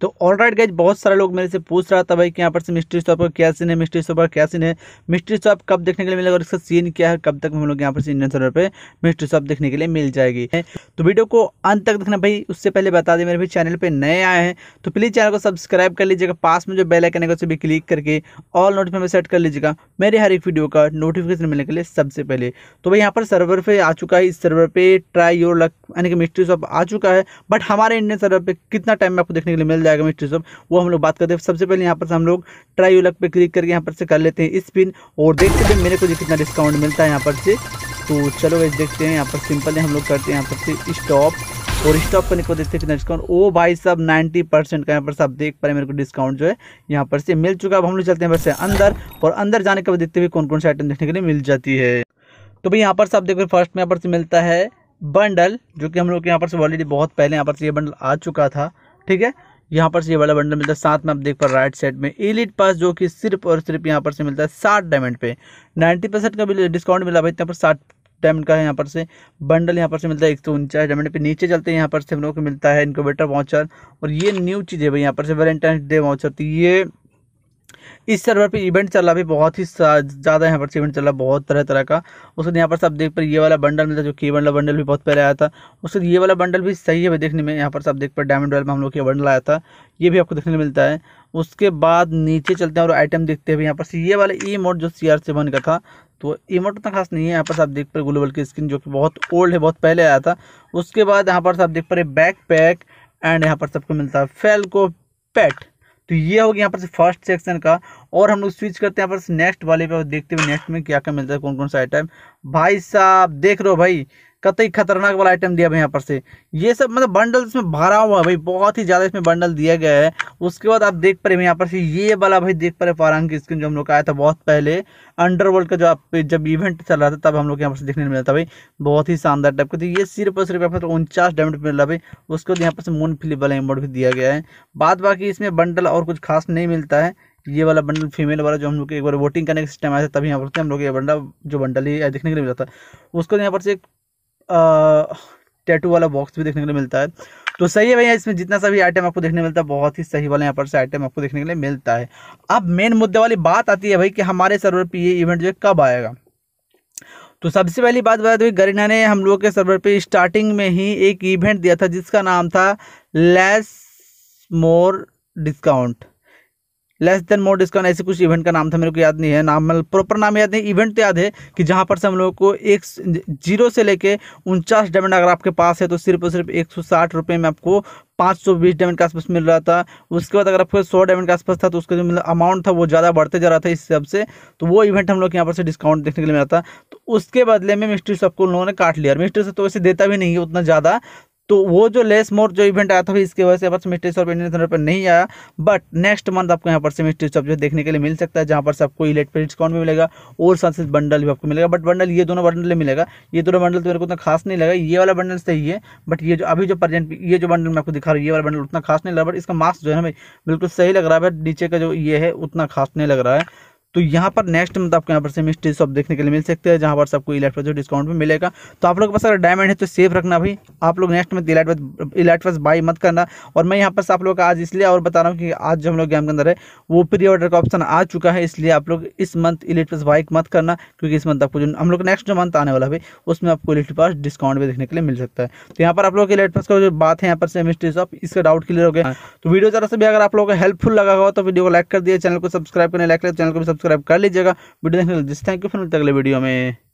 तो all right guys बहुत सारे लोग मेरे से पूछ रहा था भाई कि यहाँ पर से मिस्ट्री शॉप का क्या सीन है मिस्ट्री शॉप का क्या सीन है मिस्ट्री शॉप कब देखने के लिए मिलेगा और इसका सीन क्या है कब तक हम लोग यहाँ पर से इंडियन सर्वर पे मिस्ट्री शॉप देखने के लिए मिल जाएगी तो वीडियो को अंत तक देखना भाई उससे पहले बता दें मेरे भी चैनल पर नए आए हैं तो प्लीज़ चैनल को सब्सक्राइब कर लीजिएगा पास में जो बेल आइकन है उसे भी क्लिक करके ऑल नोटिफिकेशन सेट कर लीजिएगा मेरे हर एक वीडियो का नोटिफिकेशन मिलने के लिए सबसे पहले तो भाई यहाँ पर सर्वर पर आ चुका है इस सर्वर पर ट्राई योर लक यानी कि मिस्ट्री शॉप आ चुका है बट हमारे इंडियन सर्वर पर कितना टाइम में आपको देखने के लिए मिल जाएगा मिस्ट्रिज्म वो हम लोग बात करते हैं सबसे पहले यहाँ पर हम लोग ट्राई यू लक पर क्लिक करके यहाँ पर से कर लेते हैं स्पिन और देखते हैं मेरे को कितना डिस्काउंट मिलता है यहाँ पर से तो चलो वैसे देखते हैं यहाँ पर सिंपल है हम लोग करते हैं यहाँ पर से स्टॉप और स्टॉप करने को देखते कितना डिस्काउंट ओ भाई सब 90 परसेंट का यहाँ पर सब देख पा रहे मेरे को डिस्काउंट जो है यहाँ पर से मिल चुका है अब हम लोग चलते हैं बस अंदर और अंदर जाने के बाद देखते हुए कौन कौन से आइटम देखने के लिए मिल जाती है तो भाई यहाँ पर सब देखो फर्स्ट में यहाँ पर से मिलता है बंडल जो कि हम लोग के यहाँ पर से ऑलरेडी बहुत पहले यहाँ पर से ये बंडल आ चुका था ठीक है यहाँ पर से ये वाला बंडल मिलता है साथ में आप देख पा राइट साइड में एलिट पास जो कि सिर्फ और सिर्फ यहाँ पर से मिलता है साठ डायमंड पे नाइन्टी परसेंट का भी डिस्काउंट मिला भाई यहाँ पर साठ डायमंड का है यहाँ पर से बंडल यहाँ पर से मिलता है एक सौ उनचास डायमंड पे नीचे चलते हैं यहाँ पर से हम लोग को मिलता है इनकोवेटर वाउचर और ये न्यू चीज़ है भाई यहाँ पर से वैलेंटाइन डे वाउचर तो ये इस सर्वर पे इवेंट चल रहा है बहुत ही ज़्यादा यहाँ पर इवेंट चल रहा है बहुत तरह तरह का उसके बाद यहाँ पर सब देख पर ये वाला बंडल मिलता है जो की बंडल बंडल भी बहुत पहले आया था उसके बाद ये वाला बंडल भी सही है देखने में यहाँ पर सब देख पर डायमंड में हम लोग ये बंडल आया था ये भी आपको देखने को मिलता है उसके बाद नीचे चलते हैं और आइटम देखते हैं यहाँ पर ये वाला ई मोड जो सी आर सेवन का था तो ई मोड उतना खास नहीं है यहाँ पर आप देख पर ग्लोबल की स्क्रीन जो कि बहुत ओल्ड है बहुत पहले आया था उसके बाद यहाँ पर आप देख पर बैक पैक एंड यहाँ पर सबको मिलता है को पैट तो ये हो गया यहाँ पर से फर्स्ट सेक्शन का और हम लोग स्विच करते हैं यहाँ पर नेक्स्ट वाले पे देखते हुए नेक्स्ट में क्या क्या मिलता है कौन कौन सा आइटम भाई साहब देख रहे हो भाई कतई खतरनाक वाला आइटम दिया भाई यहाँ पर से ये सब मतलब बंडल इसमें भरा हुआ है भाई बहुत ही ज़्यादा इसमें बंडल दिया गया है उसके बाद आप देख पा रहे यहाँ पर से ये वाला भाई देख पा रहे फारंग की स्क्रीन जो हम लोग आया था बहुत पहले अंडरवर्ल्ड का जो आप जब इवेंट चल रहा था तब हम लोग यहाँ पर से देखने मिला था भाई बहुत ही शानदार टाइप का तो ये सिर्फ और सिर्फ यहाँ उनचास डायमंड मिल रहा भाई उसके बाद यहाँ पर से मून फिलिप वाला एमोड भी दिया गया है बाद बाकी इसमें बंडल और कुछ खास नहीं मिलता है ये वाला बंडल फीमेल वाला जो हम लोग एक बार वोटिंग करने का सिस्टम आया था तभी यहाँ पर हम लोग ये बंडल जो बंडल ही देखने के लिए मिला था उसको यहाँ पर से एक टैटू वाला बॉक्स भी देखने के लिए मिलता है तो सही है भैया इसमें जितना सा भी आइटम आपको देखने मिलता है बहुत ही सही वाला यहाँ पर से आइटम आपको देखने के लिए मिलता है अब मेन मुद्दे वाली बात आती है भाई कि हमारे सर्वर पर ये इवेंट जो है कब आएगा तो सबसे पहली बात बता हुई गरीना ने हम लोगों के सर्वर पे स्टार्टिंग में ही एक इवेंट दिया था जिसका नाम था less more discount less than more discount ऐसे कुछ इवेंट का नाम था मेरे को याद नहीं है नाम मतलब प्रॉपर नाम याद नहीं इवेंट तो याद है कि जहाँ पर से हम लोगों को एक जीरो से लेके उनचास डायमंड अगर आपके पास है तो सिर्फ और सिर्फ एक सौ साठ रुपये में आपको पाँच सौ बीस डायमंड के आसपास मिल रहा था उसके बाद अगर आपको सौ डायमंड के आसपास था तो उसका जो मतलब अमाउंट था वो ज़्यादा बढ़ते जा रहा था इस हिसाब से तो वो इवेंट हम लोग यहाँ पर से डिस्काउंट देखने के लिए मिला था तो उसके बदले में मिस्ट्री सबको उन लोगों ने काट लिया और मिस्ट्री से तो वैसे देता भी नहीं है उतना ज़्यादा तो वो जो लेस मोर जो इवेंट आया था इसकी वजह से पर सेमिस्ट्री स्टॉप इंडियन थंडर पर नहीं आया बट नेक्स्ट मंथ आपको यहाँ पर सेमिस्ट्री स्टॉप जो देखने के लिए मिल सकता है जहाँ पर सबको आपको इलेट पर डिस्काउंट भी मिलेगा और साथ साथ बंडल भी आपको मिलेगा बट बंडल ये दोनों बंडल मिलेगा ये दोनों बंडल तो मेरे को उतना खास नहीं लगा ये वाला बंडल सही है बट ये जो अभी जो प्रेजेंट ये जो बंडल मैं आपको दिखा रहा हूँ ये वाला बंडल उतना खास नहीं लगा बट इसका मास्क जो है ना बिल्कुल सही लग रहा है बट नीचे का जो ये है उतना खास नहीं लग रहा है तो यहाँ पर नेक्स्ट मंथ आपको यहाँ पर सेम स्टेज शॉप देखने के लिए मिल सकते हैं जहाँ पर सबको इलाइट वाइज डिस्काउंट में मिलेगा तो आप लोग के पास अगर डायमंड है तो सेफ रखना भाई आप लोग next month elite elite buy मत करना और मैं यहाँ पर आप लोग का आज इसलिए और बता रहा हूँ कि आज जो हम लोग गेम के अंदर है वो प्री ऑर्डर का ऑप्शन आ चुका है इसलिए आप लोग इस मंथ इलेक्ट पास बाइक मत करना क्योंकि इस मंथ आपको जो हम लोग नेक्स्ट जो मंथ आने वाला है उसमें आपको इलेक्ट पास डिस्काउंट भी देखने के लिए मिल सकता है तो यहाँ पर आप लोग इलेक्ट पास का जो बात है यहाँ पर सेम स्टेज आप इसका डाउट क्लियर हो गया हाँ। तो वीडियो जरा से भी अगर आप लोगों को हेल्पफुल लगा हो तो वीडियो को लाइक कर दिए चैनल को सब्सक्राइब करने लाइक चैनल तो को भी सब्सक्राइब कर लीजिएगा वीडियो देखने के लिए थैंक यू फिर मिलते अगले वीडियो में